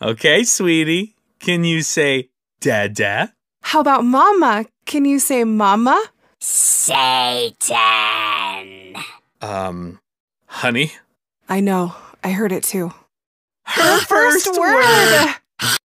Okay, sweetie. Can you say dada? How about mama? Can you say mama? Satan. Um, honey? I know. I heard it too. Her, Her first, first, word. word.